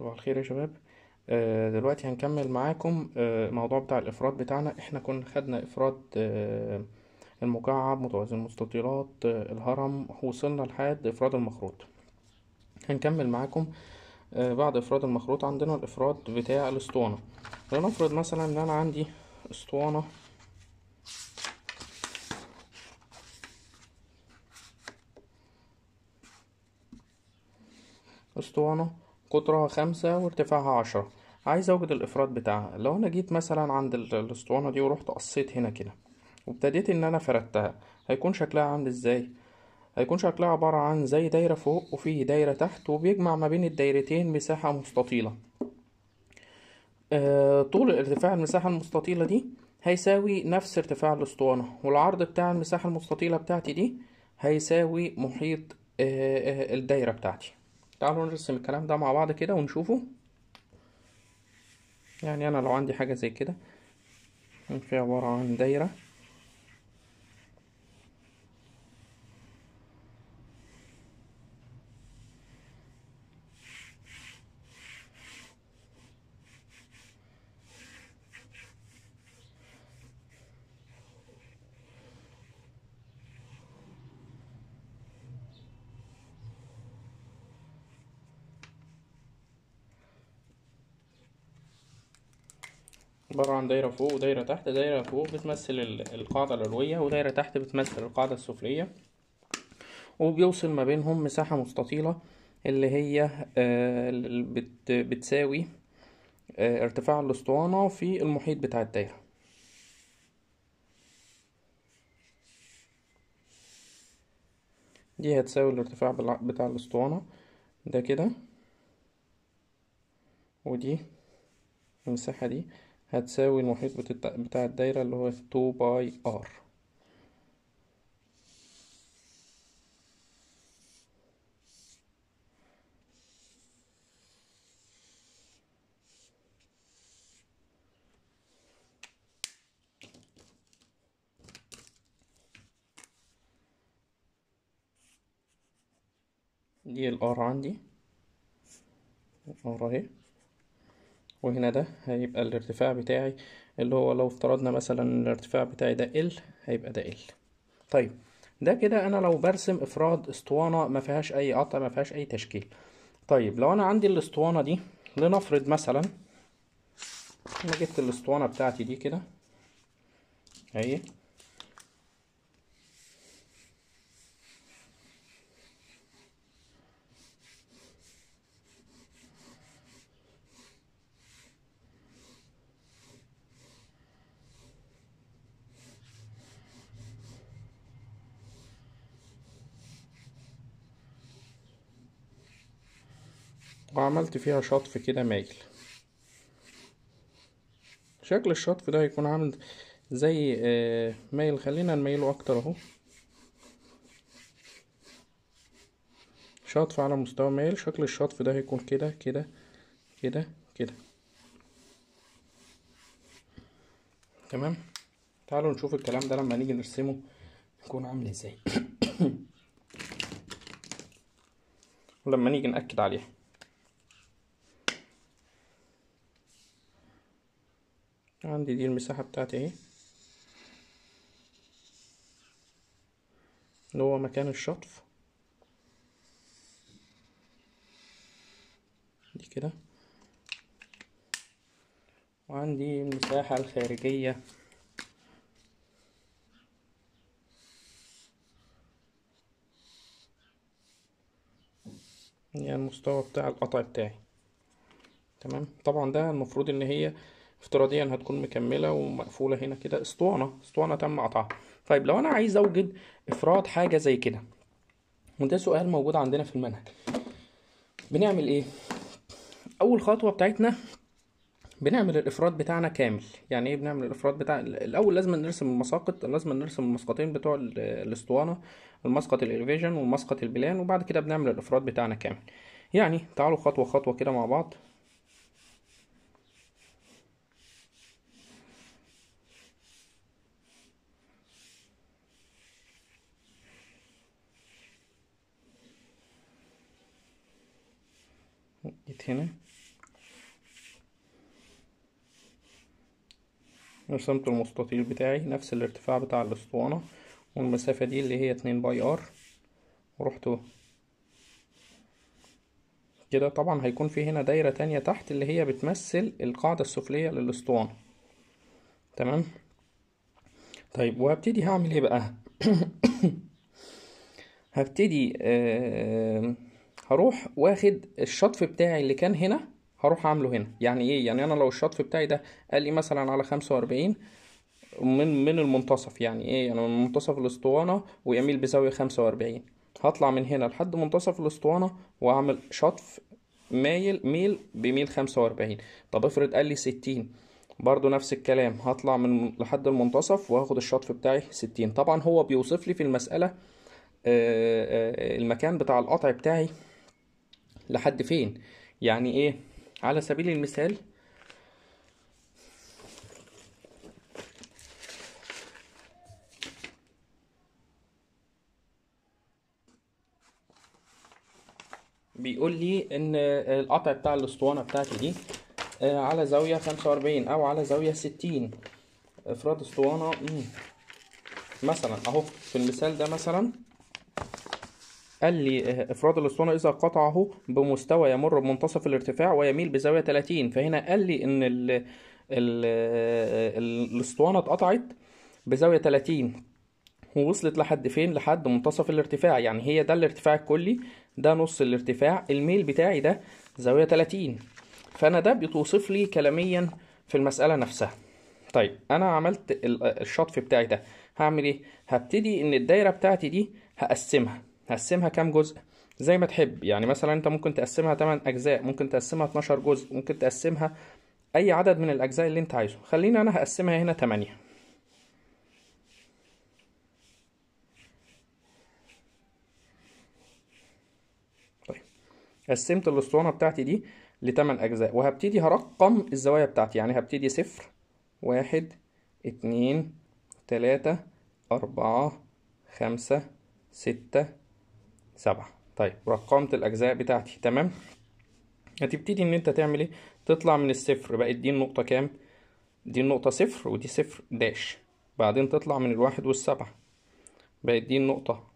صباح الخير يا شباب آه، دلوقتي هنكمل معاكم آه، موضوع بتاع الافراد بتاعنا احنا كنا خدنا افراد آه، المكعب متوازي المستطيلات الهرم وصلنا لحد افراد المخروط هنكمل معاكم بعد افراد المخروط عندنا الافراد بتاع الاسطوانه لنفرض مثلا ان انا عندي اسطوانه اسطوانه قطرها خمسة وارتفاعها عشرة عايز اوجد الافراد بتاعها لو انا جيت مثلا عند الاسطوانه دي ورحت قصيت هنا كده وابتديت ان انا فردتها هيكون شكلها عامل ازاي هيكون شكلها عبارة عن زي دايرة فوق وفيه دايرة تحت وبيجمع ما بين الدايرتين مساحة مستطيلة أه طول ارتفاع المساحة المستطيلة دي هيساوي نفس ارتفاع الاسطوانة والعرض بتاع المساحة المستطيلة بتاعتي دي هيساوي محيط آه، آه، الدايرة بتاعتي تعالوا نرسم الكلام ده مع بعض كده ونشوفه يعني انا لو عندي حاجة زي كده في عبارة عن دايرة عبارة عن دايرة فوق ودايرة تحت دايرة فوق بتمثل القاعدة العلوية ودايرة تحت بتمثل القاعدة السفلية وبيوصل ما بينهم مساحة مستطيلة اللي هي آه، بتساوي آه، ارتفاع الاسطوانة في المحيط بتاع الدايرة دي هتساوي الارتفاع بتاع الاسطوانة ده كده ودي المساحة دي هتساوي المحيط بتاع الدايرة اللي هو 2 باي ار دي الار عندي الار اهي وهنا ده هيبقى الارتفاع بتاعي اللي هو لو افترضنا مثلا الارتفاع بتاعي ده ال هيبقى ده ال طيب ده كده انا لو برسم افراد اسطوانه ما فيهاش اي قطع ما فيهاش اي تشكيل طيب لو انا عندي الاسطوانه دي لنفرض مثلا انا جبت الاسطوانه بتاعتي دي كده اهي وعملت فيها شطف كده مايل شكل الشطف ده هيكون عامل زي آه، مايل خلينا نميله اكتر اهو شطف على مستوى مايل شكل الشطف ده هيكون كده كده كده كده تمام تعالوا نشوف الكلام ده لما نيجي نرسمه يكون عامل ازاي ولما نيجي نأكد عليها عندي دي المساحة بتاعتي اهي اللي هو مكان الشطف دي كده وعندي المساحة الخارجية يعني المستوى بتاع القطع بتاعي تمام طبعا ده المفروض ان هي افتراضيا هتكون مكمله ومقفوله هنا كده اسطوانه اسطوانه تم قطعها طيب لو انا عايز اوجد افراد حاجه زي كده وده سؤال موجود عندنا في المنهج بنعمل ايه اول خطوه بتاعتنا بنعمل الافراد بتاعنا كامل يعني ايه بنعمل الافراد بتاع الاول لازم نرسم المساقط لازم نرسم المسقطين بتوع الاسطوانه المسقط الاليفيجن والمسقط البلان وبعد كده بنعمل الافراد بتاعنا كامل يعني تعالوا خطوه خطوه كده مع بعض جيت هنا رسمت المستطيل بتاعي نفس الارتفاع بتاع الاسطوانة والمسافة دي اللي هي اتنين باي ار ورحت كده طبعا هيكون في هنا دايرة تانية تحت اللي هي بتمثل القاعدة السفلية للاسطوانة تمام طيب وهبتدي هعمل ايه بقى هبتدي آه هروح واخد الشطف بتاعي اللي كان هنا هروح عامله هنا يعني ايه يعني انا لو الشطف بتاعي ده قال لي مثلا على خمسة واربعين من من المنتصف يعني ايه يعني من منتصف الاسطوانة ويميل بزاوية خمسة واربعين هطلع من هنا لحد منتصف الاسطوانة واعمل شطف مايل ميل بميل خمسة واربعين طب افرض قال لي ستين برضو نفس الكلام هطلع من لحد المنتصف واخد الشطف بتاعي ستين طبعا هو بيوصف لي في المسألة آه، آه، المكان بتاع القطع بتاعي لحد فين يعني ايه على سبيل المثال بيقول لي ان القطع بتاع الاسطوانه بتاعتي دي آه، على زاويه 45 او على زاويه 60 افراد اسطوانه مثلا اهو في المثال ده مثلا قال لي آه، افراد الاسطوانه اذا قطعه بمستوى يمر بمنتصف الارتفاع ويميل بزاويه 30 فهنا قال لي ان الـ آه، الاسطوانه اتقطعت بزاويه 30 ووصلت لحد فين لحد منتصف الارتفاع يعني هي ده الارتفاع الكلي ده نص الارتفاع الميل بتاعي ده زاويه 30 فانا ده بتوصف لي كلاميا في المساله نفسها طيب انا عملت الشطف بتاعي ده هعمل ايه هبتدي ان الدايره بتاعتي دي هقسمها هقسمها كام جزء زي ما تحب يعني مثلا انت ممكن تقسمها 8 اجزاء ممكن تقسمها 12 جزء ممكن تقسمها اي عدد من الاجزاء اللي انت عايزه خلينا انا هقسمها هنا 8 طيب قسمت الاسطوانه بتاعتي دي لتمن اجزاء وهبتدي هرقم الزوايا بتاعتي يعني هبتدي صفر واحد اتنين تلاتة اربعة خمسة ستة سبعة طيب رقمت الأجزاء بتاعتي تمام هتبتدي إن أنت تعمل إيه تطلع من الصفر بقت دي النقطة كام دي النقطة صفر ودي صفر داش بعدين تطلع من الواحد والسبعة بقت دي النقطة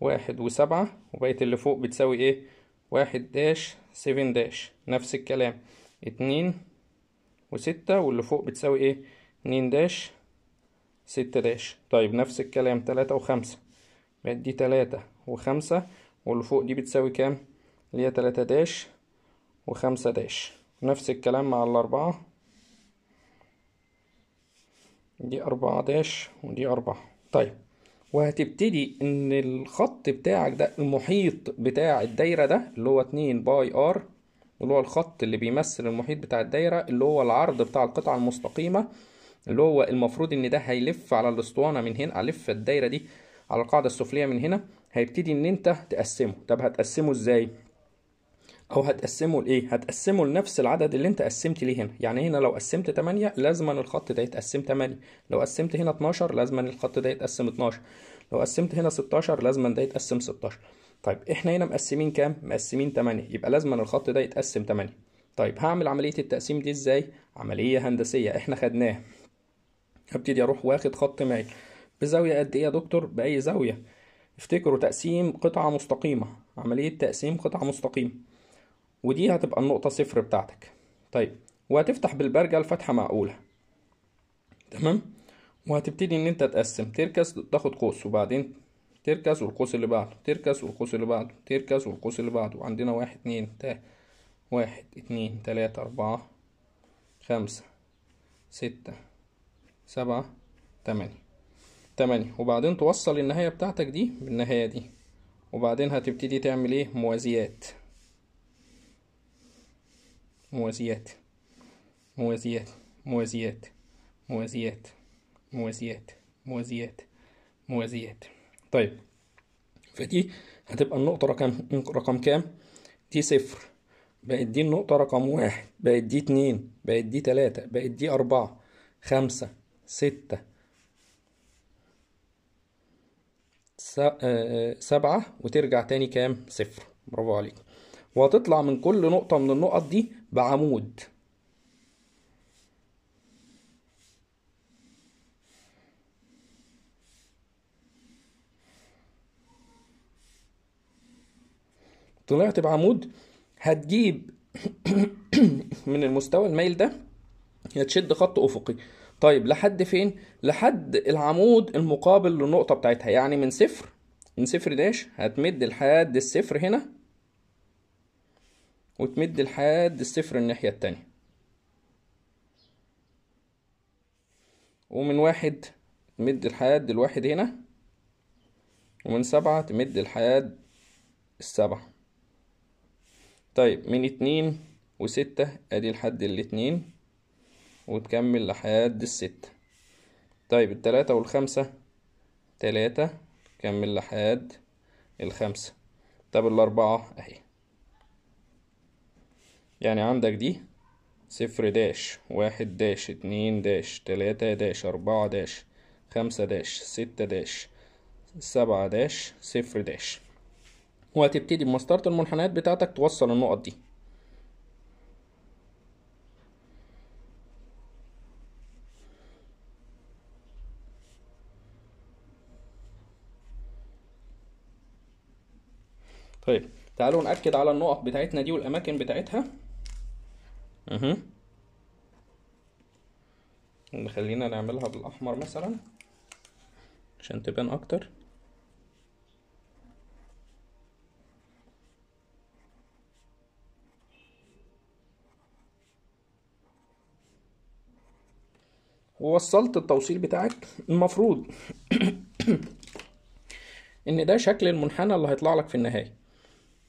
واحد وسبعة وبقت اللي فوق بتساوي إيه واحد داش سيفن داش نفس الكلام اتنين وستة واللي فوق بتساوي إيه اتنين داش ستة داش طيب نفس الكلام تلاتة وخمسة بقت دي تلاتة وخمسة واللي فوق دي بتساوي كام اللي هي تلاتة داش وخمسة داش نفس الكلام مع الأربعة دي أربعة داش ودي أربعة طيب وهتبتدي إن الخط بتاعك ده المحيط بتاع الدايرة ده اللي هو اتنين باي آر اللي هو الخط اللي بيمثل المحيط بتاع الدايرة اللي هو العرض بتاع القطعة المستقيمة اللي هو المفروض إن ده هيلف على الأسطوانة من هنا ألف الدايرة دي على القاعده السفليه من هنا هيبتدي ان انت تقسمه طب هتقسمه ازاي او هتقسمه لايه هتقسمه لنفس العدد اللي انت قسمت ليه هنا يعني هنا لو قسمت 8 لازما الخط ده يتقسم 8 لو قسمت هنا 12 لازما الخط ده يتقسم 12 لو قسمت هنا 16 لازما ده يتقسم 16 طيب احنا هنا مقسمين كام مقسمين 8 يبقى لازما الخط ده يتقسم 8 طيب هعمل عمليه التقسيم دي ازاي عمليه هندسيه احنا خدناها هبتدي اروح واخد خط مائل بزاوية قد إيه يا دكتور؟ بأي زاوية؟ افتكروا تقسيم قطعة مستقيمة عملية تقسيم قطعة مستقيمة ودي هتبقى النقطة صفر بتاعتك طيب وهتفتح بالبرجة الفتحة معقولة تمام؟ وهتبتدي إن أنت تقسم تركز تاخد قوس وبعدين تركز والقوس اللي بعده تركز والقوس اللي بعده تركز والقوس اللي بعده عندنا واحد اتنين تا واحد اتنين تلاتة أربعة خمسة ستة سبعة تمانية تمانية وبعدين توصل النهاية بتاعتك دي بالنهاية دي وبعدين هتبتدي تعمل ايه موازيات موازيات موازيات موازيات موازيات موازيات موازيات موازيات طيب فدي هتبقى النقطة رقم رقم كام؟ دي صفر بقت دي النقطة رقم واحد بقت دي اتنين بقت دي تلاتة بقت دي أربعة خمسة ستة آه، آه، سبعة وترجع تاني كام صفر برافو عليك وهتطلع من كل نقطة من النقط دي بعمود طلعت بعمود هتجيب من المستوى المايل ده هتشد خط افقي طيب لحد فين لحد العمود المقابل للنقطة بتاعتها يعني من صفر من صفر داش هتمد لحد الصفر هنا وتمد لحد الصفر الناحية التانية ومن واحد تمد لحد الواحد هنا ومن سبعة تمد لحد السبعة طيب من اتنين وستة ادي لحد الاتنين وتكمل لحد الستة طيب التلاتة والخمسة تلاتة كمل لحد الخمسة طب الأربعة أهي يعني عندك دي صفر داش واحد داش اتنين داش تلاتة داش أربعة داش خمسة داش ستة داش سبعة داش صفر داش وهتبتدي بمسطرة المنحنيات بتاعتك توصل النقط دي طيب تعالوا نأكد على النقط بتاعتنا دي والأماكن بتاعتها اهو خلينا نعملها بالأحمر مثلا عشان تبان أكتر ووصلت التوصيل بتاعك المفروض ان ده شكل المنحنى اللي هيطلع لك في النهايه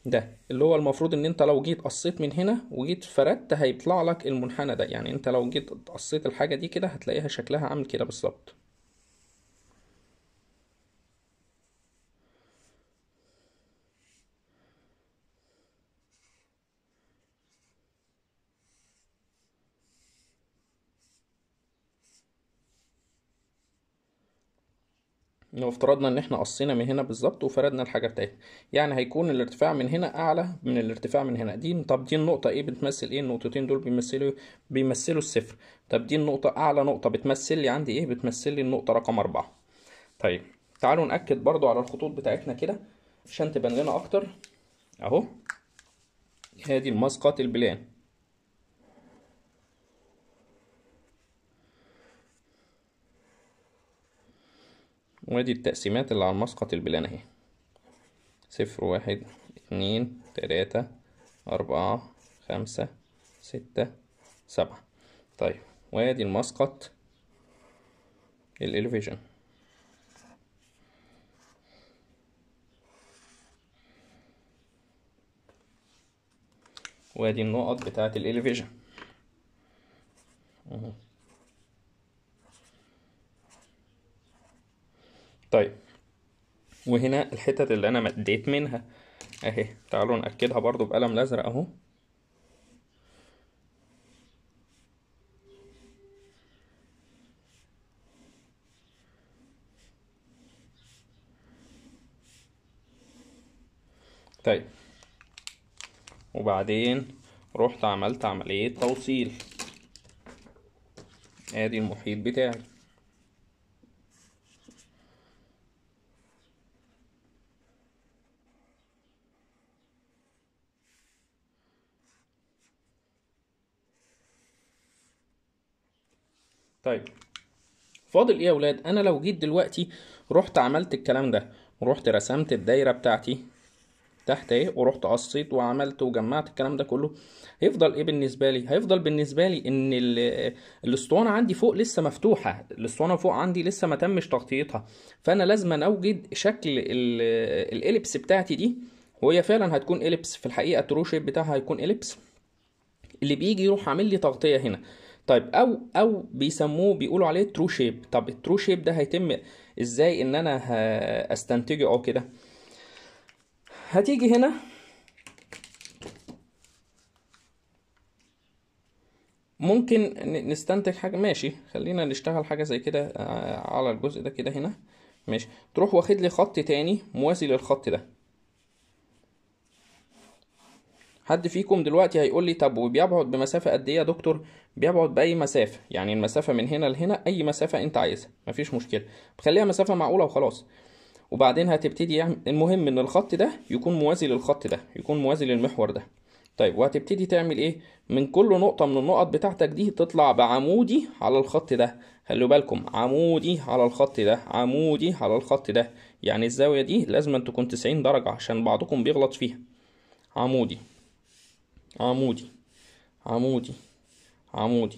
ده اللي هو المفروض ان انت لو جيت قصيت من هنا وجيت فردت هيطلع لك المنحنى ده يعني انت لو جيت قصيت الحاجه دي كده هتلاقيها شكلها عامل كده بالظبط لو افترضنا ان احنا قصينا من هنا بالظبط وفردنا الحاجه بتاعتها يعني هيكون الارتفاع من هنا اعلى من الارتفاع من هنا دي طب دي النقطه ايه بتمثل ايه النقطتين دول بيمثلوا بيمثلوا الصفر طب دي النقطه اعلى نقطه بتمثل لي عندي ايه بتمثل لي النقطه رقم أربعة طيب تعالوا ناكد برضو على الخطوط بتاعتنا كده عشان تبان لنا اكتر اهو هي المسقط البلان وادي التقسيمات اللي على المسقط البلان اهي صفر واحد اتنين تلاتة أربعة خمسة ستة سبعة طيب وادي المسقط الالفيجن وادي النقط بتاعة الالفيجن طيب وهنا الحتت اللي انا مديت منها اهي تعالوا نأكدها برضو بقلم الازرق اهو طيب وبعدين رحت عملت عملية توصيل ادي آه، المحيط بتاعي طيب فاضل ايه يا ولاد انا لو جيت دلوقتي رحت عملت الكلام ده ورحت رسمت الدايره بتاعتي تحت ايه ورحت قصيت وعملت وجمعت الكلام ده كله هيفضل ايه بالنسبه لي هيفضل بالنسبه لي ان الاسطوانه عندي فوق لسه مفتوحه الاسطوانه فوق عندي لسه ما تمش تغطيتها فانا لازم اوجد شكل الاليبس بتاعتي دي وهي فعلا هتكون اليبس في الحقيقه الترو شيب بتاعها هيكون اليبس اللي بيجي يروح عامل لي تغطيه هنا طيب او او بيسموه بيقولوا عليه ترو شيب طب الترو شيب ده هيتم ازاي ان انا استنتجه او كده هتيجي هنا ممكن نستنتج حاجه ماشي خلينا نشتغل حاجه زي كده آه، على الجزء ده كده هنا ماشي تروح واخد لي خط تاني موازي للخط ده حد فيكم دلوقتي هيقول لي طب وبيبعد بمسافه قد ايه يا دكتور بيبعد باي مسافه يعني المسافه من هنا لهنا اي مسافه انت عايزها مفيش مشكله بخليها مسافه معقوله وخلاص وبعدين هتبتدي يعمل المهم ان الخط ده يكون موازي للخط ده يكون موازي للمحور ده طيب وهتبتدي تعمل ايه من كل نقطة من النقط بتاعتك دي تطلع بعمودي على الخط ده خلوا بالكم عمودي على الخط ده عمودي على الخط ده يعني الزاوية دي لازم تكون 90 درجة عشان بعضكم بيغلط فيها عمودي عمودي عمودي عمودي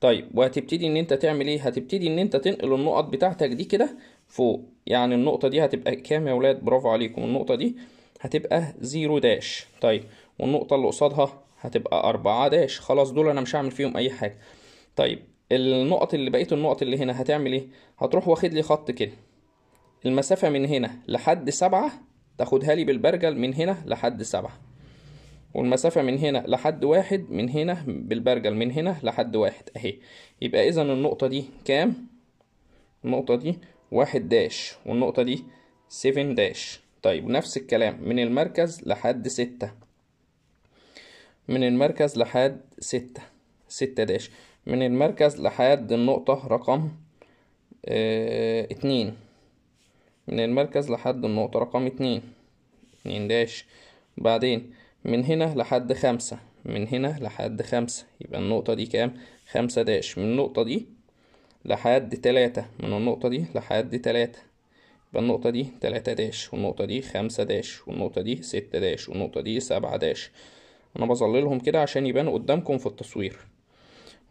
طيب وهتبتدي ان انت تعمل ايه هتبتدي ان انت تنقل النقط بتاعتك دي كده فوق يعني النقطة دي هتبقى كام يا ولاد برافو عليكم النقطة دي هتبقى زيرو داش طيب والنقطة اللي قصادها هتبقى أربعة داش خلاص دول أنا مش هعمل فيهم أي حاجة طيب النقط اللي بقيت النقط اللي هنا هتعمل ايه هتروح واخد لي خط كده المسافة من هنا لحد سبعة تاخدها لي بالبرجل من هنا لحد سبعة والمسافة من هنا لحد واحد من هنا بالبرجل من هنا لحد واحد اهي يبقى اذا النقطة دي كام النقطة دي واحد داش والنقطة دي سيفن داش طيب نفس الكلام من المركز لحد ستة من المركز لحد ستة ستة داش من المركز لحد النقطة رقم اه اتنين من المركز لحد النقطة رقم اتنين اتنين داش بعدين من هنا لحد خمسة من هنا لحد خمسة يبقى النقطة دي كام خمسة داش من النقطة دي لحد تلاتة من النقطة دي لحد تلاتة يبقى النقطة دي تلاتة داش والنقطة دي خمسة داش والنقطة دي ستة داش والنقطة دي سبعة داش أنا بظللهم كده عشان يبانوا قدامكم في التصوير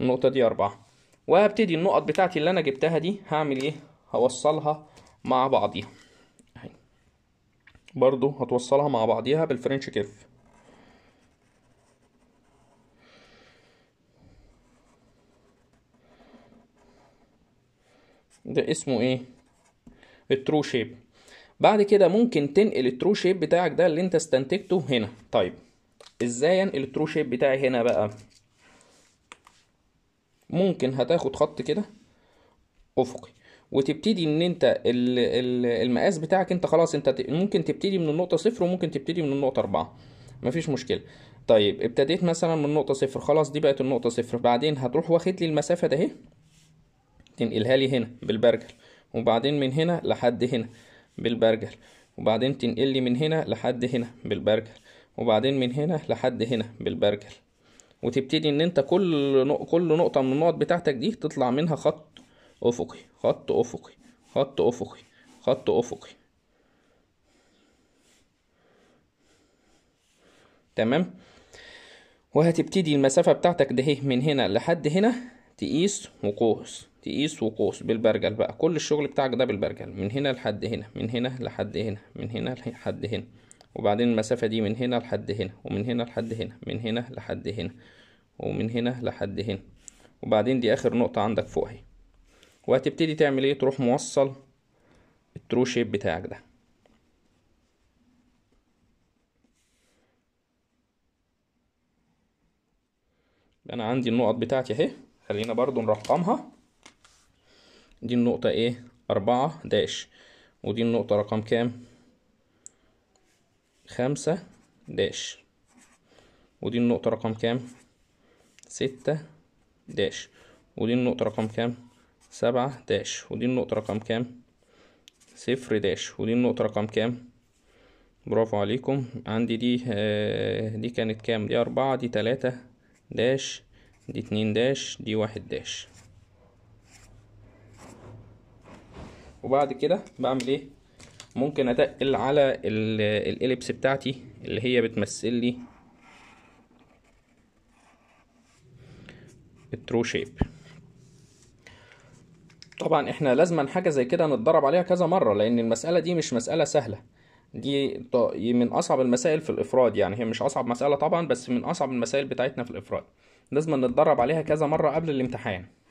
النقطة دي أربعة وهبتدي النقط بتاعتي اللي أنا جبتها دي هعمل إيه هوصلها مع بعضيها برضو هتوصلها مع بعضيها بالفرنش كيرف ده اسمه ايه الترو شيب بعد كده ممكن تنقل الترو شيب بتاعك ده اللي انت استنتجته هنا طيب ازاي انقل الترو شيب بتاعي هنا بقى ممكن هتاخد خط كده افقي وتبتدي ان انت المقاس بتاعك انت خلاص انت ممكن تبتدي من النقطة صفر وممكن تبتدي من النقطة اربعة مفيش مشكلة طيب ابتديت مثلا من نقطة صفر خلاص دي بقت النقطة صفر بعدين هتروح واخد لي المسافة ده تنقلها لي هنا بالبرجل وبعدين من هنا لحد هنا بالبرجل وبعدين تنقل لي من هنا لحد هنا بالبرجل وبعدين من هنا لحد هنا بالبرجل وتبتدي ان انت كل نق... كل نقطه من النقط بتاعتك دي تطلع منها خط افقي خط افقي خط افقي خط افقي تمام وهتبتدي المسافه بتاعتك ده إيه؟ من هنا لحد هنا تقيس وقوس تقيس وقوس بالبرجل بقى كل الشغل بتاعك ده بالبرجل من هنا لحد هنا من هنا لحد هنا من هنا لحد هنا وبعدين المسافة دي من هنا لحد هنا ومن هنا لحد هنا من هنا لحد هنا ومن هنا لحد هنا وبعدين دي آخر نقطة عندك فوق اهي وهتبتدي تعمل ايه تروح موصل الترو شيب بتاعك ده انا عندي النقط بتاعتي اهي خلينا برضو نرقمها دي النقطة ايه أربعة داش ودي النقطة رقم كام خمسة داش ودي النقطة رقم كام ستة داش ودي النقطة رقم كام سبعة داش ودي النقطة رقم كام صفر داش ودي النقطة رقم كام برافو عليكم عندي دي آه دي كانت كام دي أربعة دي تلاتة داش دي اتنين داش دي واحد داش وبعد كده بعمل ايه ممكن اتقل على الاليبس بتاعتي اللي هي بتمثل لي الترو شيب طبعا احنا لازما حاجه زي كده نتدرب عليها كذا مره لان المساله دي مش مساله سهله دي من اصعب المسائل في الافراد يعني هي مش اصعب مساله طبعا بس من اصعب المسائل بتاعتنا في الافراد لازم نتدرب عليها كذا مره قبل الامتحان